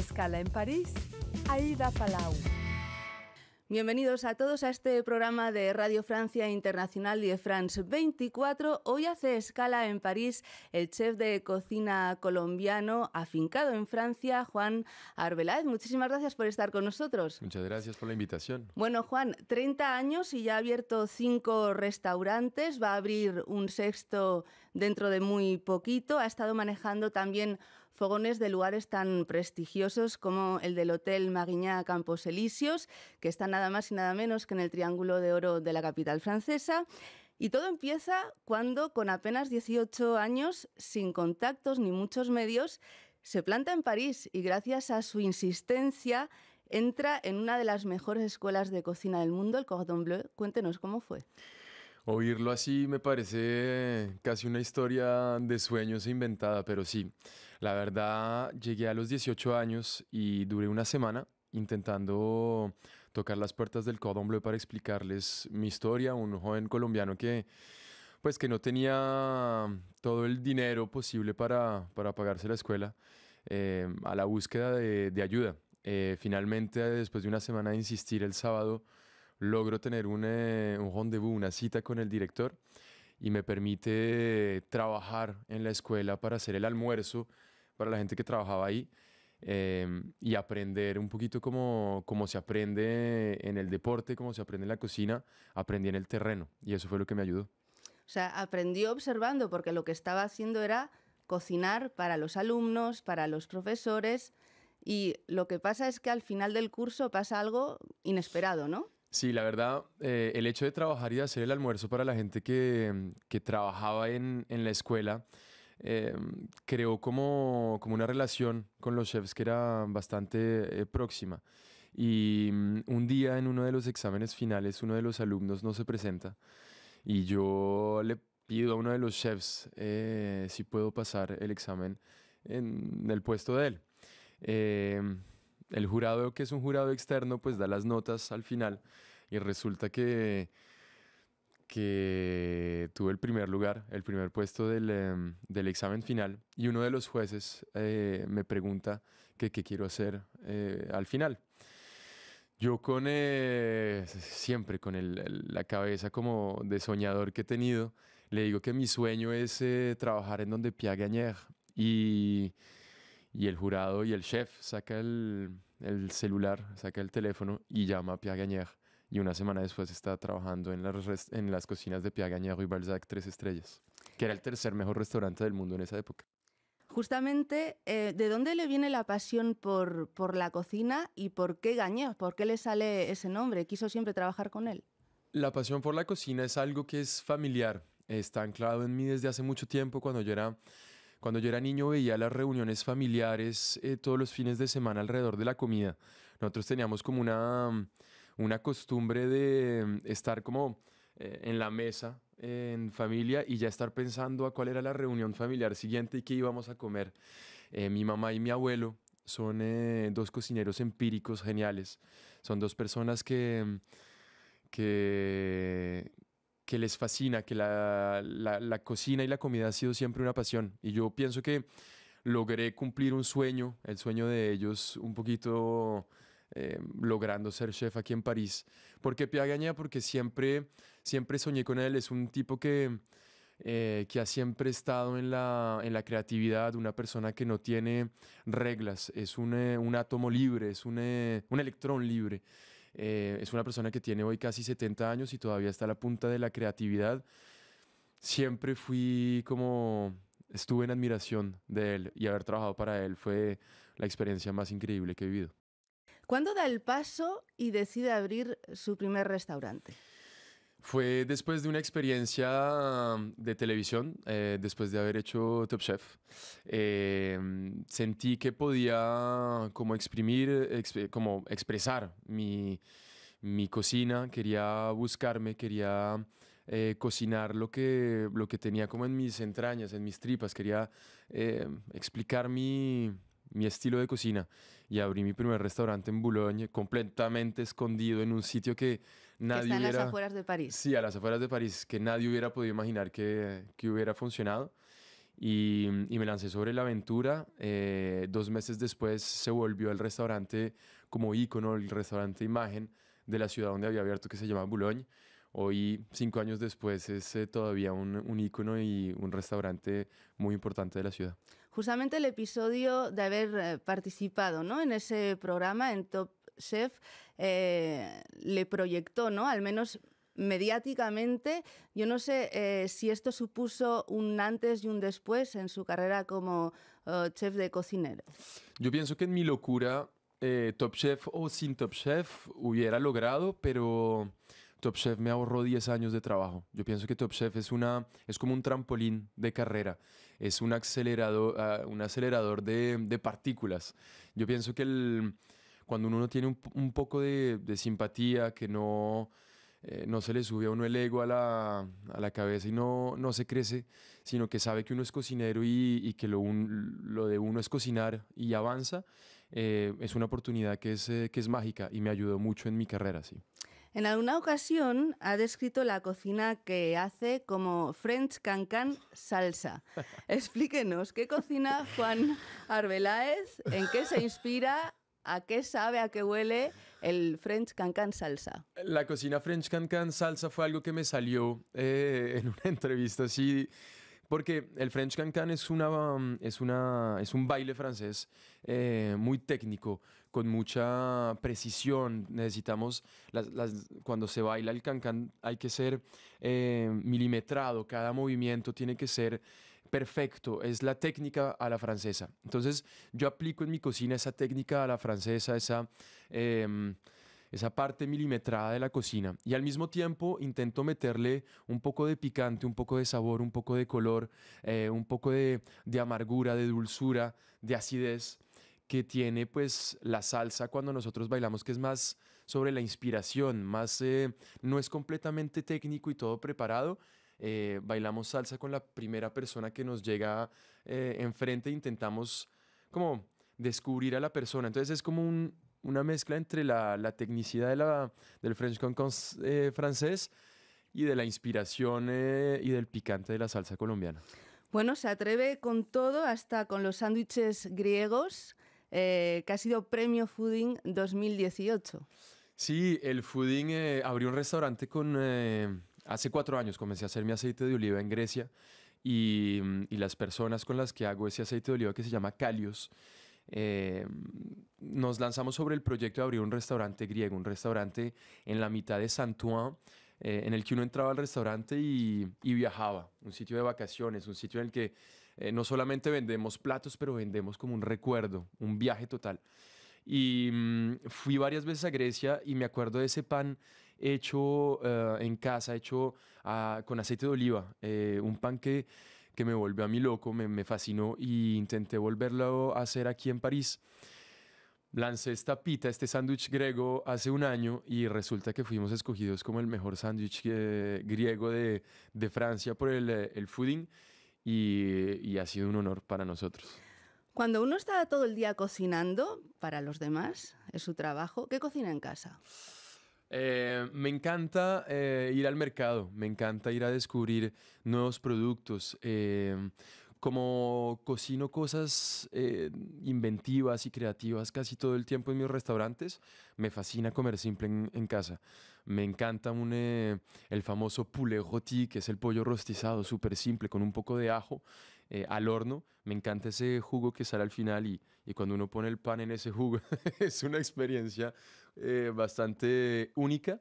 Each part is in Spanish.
Escala en París, Aida Palau. Bienvenidos a todos a este programa de Radio Francia Internacional de France 24. Hoy hace escala en París el chef de cocina colombiano afincado en Francia, Juan Arbeláez. Muchísimas gracias por estar con nosotros. Muchas gracias por la invitación. Bueno, Juan, 30 años y ya ha abierto cinco restaurantes, va a abrir un sexto dentro de muy poquito. Ha estado manejando también fogones de lugares tan prestigiosos como el del Hotel Mariñá Campos Elíseos, que está nada más y nada menos que en el Triángulo de Oro de la capital francesa. Y todo empieza cuando, con apenas 18 años, sin contactos ni muchos medios, se planta en París y gracias a su insistencia entra en una de las mejores escuelas de cocina del mundo, el Cordon Bleu. Cuéntenos cómo fue. Oírlo así me parece casi una historia de sueños inventada, pero sí, la verdad llegué a los 18 años y duré una semana intentando tocar las puertas del Cordon Bleu para explicarles mi historia, un joven colombiano que pues que no tenía todo el dinero posible para, para pagarse la escuela, eh, a la búsqueda de, ayuda. Eh, finalmente, después de una semana de insistir el sábado, logro tener eh, un, rendezvous, una cita con el director y me permite trabajar en la escuela para hacer el almuerzo para la gente que trabajaba ahí em, y aprender un poquito como, como se aprende en el deporte, como se aprende en la cocina, aprendí en el terreno y eso fue lo que me ayudó. O sea, aprendió observando porque lo que estaba haciendo era cocinar para los alumnos, para los profesores y lo que pasa es que al final del curso pasa algo inesperado, ¿no? Sí, la verdad, eh, el hecho de trabajar y de hacer el almuerzo para la gente que, trabajaba en, la escuela eh, creó como, una relación con los chefs que era bastante eh, próxima. Y mm, un día en uno de los exámenes finales, uno de los alumnos no se presenta y yo le pido a uno de los chefs si puedo pasar el examen en el puesto de él el jurado, que es un jurado externo, pues da las notas al final y resulta que, que tuve el primer lugar, el primer puesto em, del, examen final y uno de los jueces eh, me pregunta qué quiero hacer eh, al final. Yo con eh, siempre con la cabeza como de soñador que he tenido, le digo que mi sueño es trabajar en donde Pierre Gañer. y y el jurado y el chef saca el, el celular, saca el teléfono y llama a Pierre Y una semana después está trabajando en las, en las cocinas de Pierre Gagnère y Balzac Tres Estrellas, que era el tercer mejor restaurante del mundo en esa época. Justamente, eh, ¿de dónde le viene la pasión por, por la cocina y por qué Gagnère? ¿Por qué le sale ese nombre? ¿Quiso siempre trabajar con él? La pasión por la cocina es algo que es familiar, está anclado en mí desde hace mucho tiempo cuando yo era cuando yo era niño veía las reuniones familiares eh, todos los fines de semana alrededor de la comida. Nosotros teníamos como una, una costumbre de mm, estar como eh, en la mesa en familia y ya estar pensando a cuál era la reunión familiar siguiente y qué íbamos a comer. Eh, mi mamá y mi abuelo son dos cocineros empíricos geniales. Son dos personas que que, que les fascina, que la, cocina y la comida ha sido siempre una pasión. Y yo pienso que logré cumplir un sueño, el sueño de ellos, un poquito eh, logrando ser chef aquí en París. ¿Por qué Porque siempre, siempre soñé con él. Es un tipo que, eh, que ha siempre estado en la, en la, creatividad, una persona que no tiene reglas, es un, eh, átomo libre, es un, un electrón libre. Eh, es una persona que tiene hoy casi 70 años y todavía está a la punta de la creatividad. Siempre fui como, estuve en admiración de él y haber trabajado para él fue la experiencia más increíble que he vivido. ¿Cuándo da el paso y decide abrir su primer restaurante? Fue después de una experiencia mm, de televisión, eh, después de haber hecho Top Chef. Eh, mm, sentí que podía como exprimir, como expresar mi, mi, cocina, quería buscarme, quería eh, cocinar lo que, lo que tenía como en mis entrañas, en mis tripas, quería explicar mi, mi estilo de cocina y abrí mi primer restaurante en Boulogne, completamente escondido en un sitio que nadie que está a las afueras de París. Sí, a las afueras de París, que nadie hubiera podido imaginar que, hubiera funcionado. Y, me lancé sobre la aventura. Eh, dos meses después se volvió el restaurante como ícono, el restaurante imagen de la ciudad donde había abierto, que se llamaba Boulogne. Hoy, cinco años después, es eh, todavía un, un ícono y un restaurante muy importante de la ciudad. Justamente el episodio de haber eh, participado ¿no? en ese programa, en Top Chef, eh, le proyectó, ¿no? Al menos mediáticamente. Yo no sé si esto supuso un antes y un después en su carrera como oh, chef de cocinero. Yo pienso que en mi locura, Top Chef o sin Top Chef hubiera logrado, pero Top Chef me ahorró 10 años de trabajo. Yo pienso que Top Chef es, una, es como un trampolín de carrera, es un acelerador, ah, un acelerador de, partículas. Yo pienso que cuando uno tiene un, poco de, simpatía, que no, eh, no se le sube a uno el ego a la, cabeza y no, no, se crece, sino que sabe que uno es cocinero y, que lo, de uno es cocinar y avanza, eh, es una oportunidad que es, eh, que es mágica y me ayudó mucho en mi carrera, sí. En alguna ocasión ha descrito la cocina que hace como French Cancan salsa. Explíquenos, ¿qué cocina Juan Arbeláez? ¿En qué se inspira? ¿A qué sabe, a qué huele el French Cancan salsa? La cocina French Cancan salsa fue algo que me salió eh, en una entrevista así. Porque el French Cancan es, una, es, es un baile francés eh, muy técnico, con mucha precisión. Necesitamos, las, las, cuando se baila el cancán hay que ser eh, milimetrado, cada movimiento tiene que ser perfecto, es la técnica a la francesa. Entonces yo aplico en mi cocina esa técnica a la francesa, esa... Em, esa parte milimetrada de la cocina. Y al mismo tiempo intento meterle un poco de picante, un poco de sabor, un poco de color, eh, un poco de, de, amargura, de dulzura, de acidez que tiene pues la salsa cuando nosotros bailamos, que es más sobre la inspiración, más eh, no es completamente técnico y todo preparado. Eh, bailamos salsa con la primera persona que nos llega eh, enfrente, e intentamos como descubrir a la persona. Entonces es como una mezcla entre la, la tecnicidad de la, del French con, eh, francés y de la inspiración y del picante de la salsa colombiana. Bueno, se atreve con todo, hasta con los sándwiches griegos. Eh, que ha sido Premio Fooding 2018. Sí, el Fooding eh, abrió un restaurante con... Eh, hace cuatro años comencé a hacer mi aceite de oliva en Grecia mm, y, las personas con las que hago ese aceite de oliva que se llama Calios, nos lanzamos sobre el proyecto de abrir un restaurante griego, un restaurante en la mitad de Saint-Ouen, en el que uno entraba al restaurante y, viajaba, un sitio de vacaciones, un sitio en el que eh, no solamente vendemos platos, pero vendemos como un recuerdo, un viaje total. Y mm, fui varias veces a Grecia y me acuerdo de ese pan hecho eh, en casa, hecho ah, con aceite de oliva, eh, un pan que, que, me volvió a mí loco, me, fascinó y intenté volverlo a hacer aquí en París. Lancé esta pita, este sándwich griego, hace un año y resulta que fuimos escogidos como el mejor sándwich griego de, Francia por el, el Fooding y, ha sido un honor para nosotros. Cuando uno está todo el día cocinando para los demás, es su trabajo, ¿qué cocina en casa? Eh, me encanta eh, ir al mercado, me encanta ir a descubrir nuevos productos. Eh, como cocino cosas eh, inventivas y creativas casi todo el tiempo en mis restaurantes, me fascina comer simple en, casa. Me encanta eh, el famoso poulet rôti, que es el pollo rostizado, súper simple, con un poco de ajo eh, al horno. Me encanta ese jugo que sale al final y, y cuando uno pone el pan en ese jugo es una experiencia bastante única.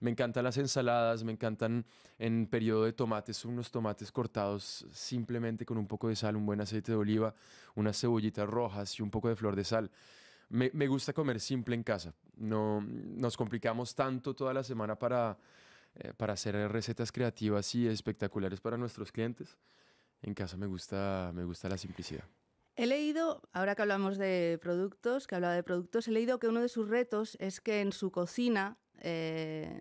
Me encantan las ensaladas, me encantan en periodo de tomates unos tomates cortados simplemente con un poco de sal, un buen aceite de oliva, unas cebollitas rojas y un poco de flor de sal. Me, gusta comer simple en casa. No, nos complicamos tanto toda la semana para, eh, para hacer recetas creativas y espectaculares para nuestros clientes. En casa me gusta, me gusta la simplicidad. He leído, ahora que hablamos de productos, que hablaba de productos, he leído que uno de sus retos es que en su cocina eh,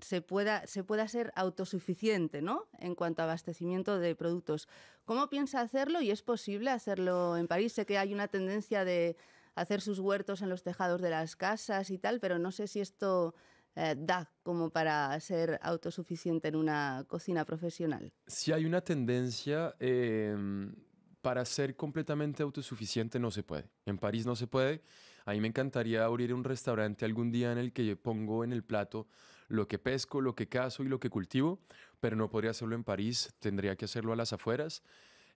se, pueda, se pueda ser autosuficiente ¿no? en cuanto a abastecimiento de productos. ¿Cómo piensa hacerlo y es posible hacerlo en París? Sé que hay una tendencia de hacer sus huertos en los tejados de las casas y tal, pero no sé si esto eh, da como para ser autosuficiente en una cocina profesional. Si hay una tendencia, em, para ser completamente autosuficiente no se puede. En París no se puede. A mí me encantaría abrir un restaurante algún día en el que yo pongo en el plato lo que pesco, lo que cazo y lo que cultivo, pero no podría hacerlo en París, tendría que hacerlo a las afueras.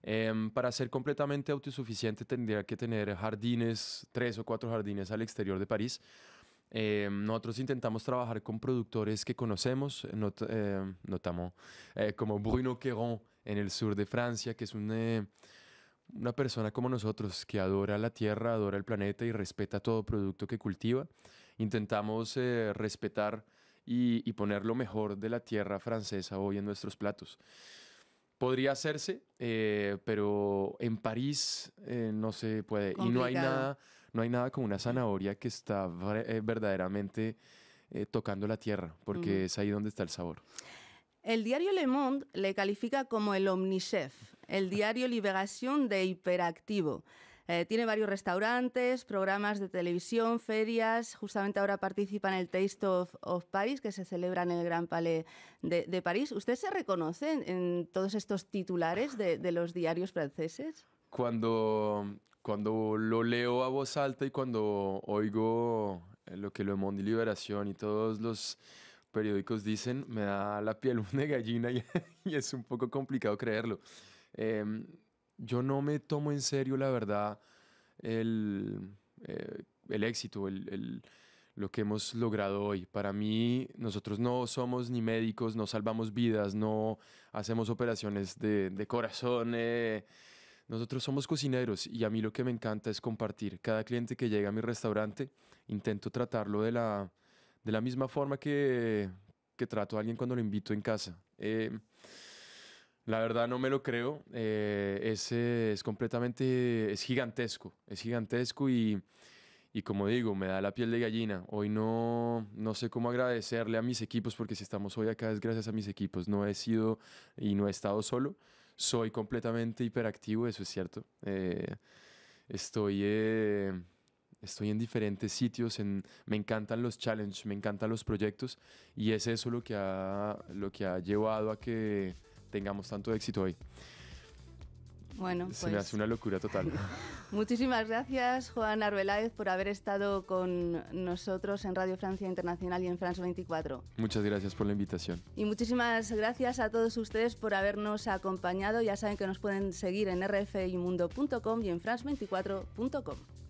Em, para ser completamente autosuficiente tendría que tener jardines, tres o cuatro jardines al exterior de París. Em, nosotros intentamos trabajar con productores que conocemos, eh, notamos, eh, como Bruno Queron en el sur de Francia, que es un eh, una persona como nosotros que adora la tierra, adora el planeta y respeta todo producto que cultiva, intentamos eh, respetar y, poner lo mejor de la tierra francesa hoy en nuestros platos. Podría hacerse, eh, pero en París eh, no se puede. Y no hay, nada, no hay nada como una zanahoria que está verdaderamente tocando la tierra, porque es ahí donde está el sabor. El diario Le Monde le califica como el omnichef, el diario Liberación de hiperactivo. Eh, tiene varios restaurantes, programas de televisión, ferias. Justamente ahora participa en el Taste of, Paris, que se celebra en el Gran Palais de, París. ¿Usted se reconoce en, todos estos titulares de, los diarios franceses? Cuando, cuando lo leo a voz alta y cuando oigo eh, lo que Le Monde y Liberación y todos los periódicos dicen, me da la piel de gallina y, es un poco complicado creerlo. Em, yo no me tomo en serio, la verdad, el, eh, el éxito, el, lo que hemos logrado hoy. Para mí, nosotros no somos ni médicos, no salvamos vidas, no hacemos operaciones de, de corazón. Eh. Nosotros somos cocineros y a mí lo que me encanta es compartir. Cada cliente que llega a mi restaurante, intento tratarlo de la de la misma forma que, trato a alguien cuando lo invito en casa. Eh, la verdad no me lo creo, eh, es, completamente, es gigantesco, es gigantesco y, como digo, me da la piel de gallina. Hoy no, no sé cómo agradecerle a mis equipos, porque si estamos hoy acá es gracias a mis equipos, no he sido y no he estado solo, soy completamente hiperactivo, eso es cierto. Eh, estoy estoy en diferentes sitios, me encantan los challenges, me encantan los proyectos y es eso lo que ha, lo que ha llevado a que tengamos tanto éxito hoy. Bueno, Se me hace pues una locura total. Muchísimas gracias, Juan Arbeláez, por haber estado con nosotros en Radio Francia Internacional y en France 24. Muchas gracias por la invitación. Y muchísimas gracias a todos ustedes por habernos acompañado. Ya saben que nos pueden seguir en rfimundo.com y en france24.com.